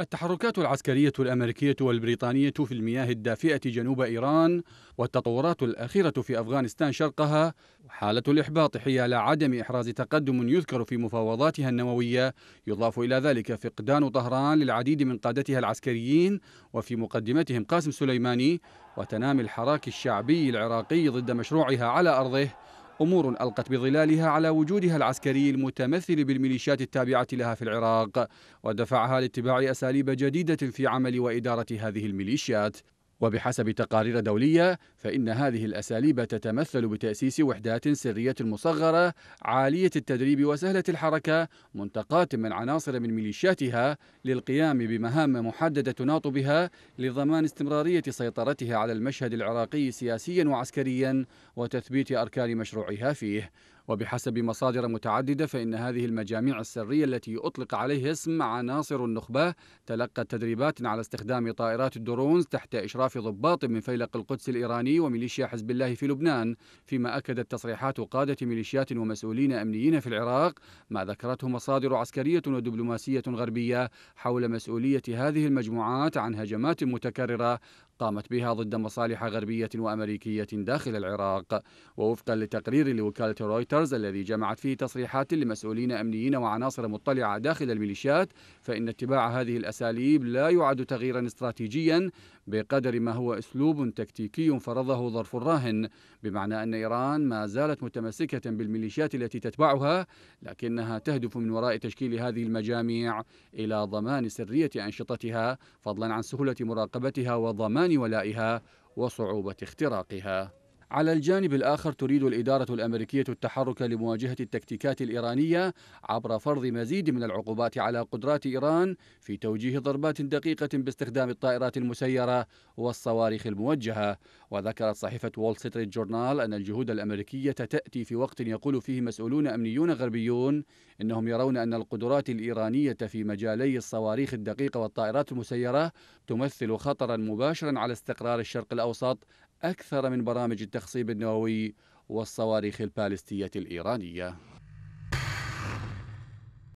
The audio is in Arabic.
التحركات العسكرية الأمريكية والبريطانية في المياه الدافئة جنوب إيران والتطورات الأخيرة في أفغانستان شرقها وحالة الإحباط حيال عدم إحراز تقدم يذكر في مفاوضاتها النووية يضاف إلى ذلك فقدان طهران للعديد من قادتها العسكريين وفي مقدمتهم قاسم سليماني وتنامي الحراك الشعبي العراقي ضد مشروعها على أرضه أمور ألقت بظلالها على وجودها العسكري المتمثل بالميليشيات التابعة لها في العراق ودفعها لاتباع أساليب جديدة في عمل وإدارة هذه الميليشيات وبحسب تقارير دولية فإن هذه الأساليب تتمثل بتأسيس وحدات سرية مصغرة عالية التدريب وسهلة الحركة منتقاة من عناصر من ميليشياتها للقيام بمهام محددة تناط بها لضمان استمرارية سيطرتها على المشهد العراقي سياسيا وعسكريا وتثبيت أركان مشروعها فيه وبحسب مصادر متعددة فإن هذه المجاميع السرية التي أطلق عليه اسم عناصر النخبة تلقت تدريبات على استخدام طائرات الدرونز تحت إشراف ضباط من فيلق القدس الإيراني وميليشيا حزب الله في لبنان فيما أكدت تصريحات قادة ميليشيات ومسؤولين أمنيين في العراق ما ذكرته مصادر عسكرية ودبلوماسية غربية حول مسؤولية هذه المجموعات عن هجمات متكررة قامت بها ضد مصالح غربية وأمريكية داخل العراق ووفقا لتقرير لوكالة رويتر كارز الذي جمعت فيه تصريحات لمسؤولين أمنيين وعناصر مطلعة داخل الميليشيات فإن اتباع هذه الأساليب لا يعد تغييرا استراتيجيا بقدر ما هو أسلوب تكتيكي فرضه ظرف راهن بمعنى أن إيران ما زالت متمسكة بالميليشيات التي تتبعها لكنها تهدف من وراء تشكيل هذه المجاميع إلى ضمان سرية أنشطتها فضلا عن سهولة مراقبتها وضمان ولائها وصعوبة اختراقها على الجانب الآخر تريد الإدارة الأمريكية التحرك لمواجهة التكتيكات الإيرانية عبر فرض مزيد من العقوبات على قدرات إيران في توجيه ضربات دقيقة باستخدام الطائرات المسيرة والصواريخ الموجهة وذكرت صحيفة وول ستريت جورنال أن الجهود الأمريكية تأتي في وقت يقول فيه مسؤولون أمنيون غربيون إنهم يرون أن القدرات الإيرانية في مجالي الصواريخ الدقيقة والطائرات المسيرة تمثل خطرا مباشرا على استقرار الشرق الأوسط أكثر من برامج التخصيب النووي والصواريخ البالستية الإيرانية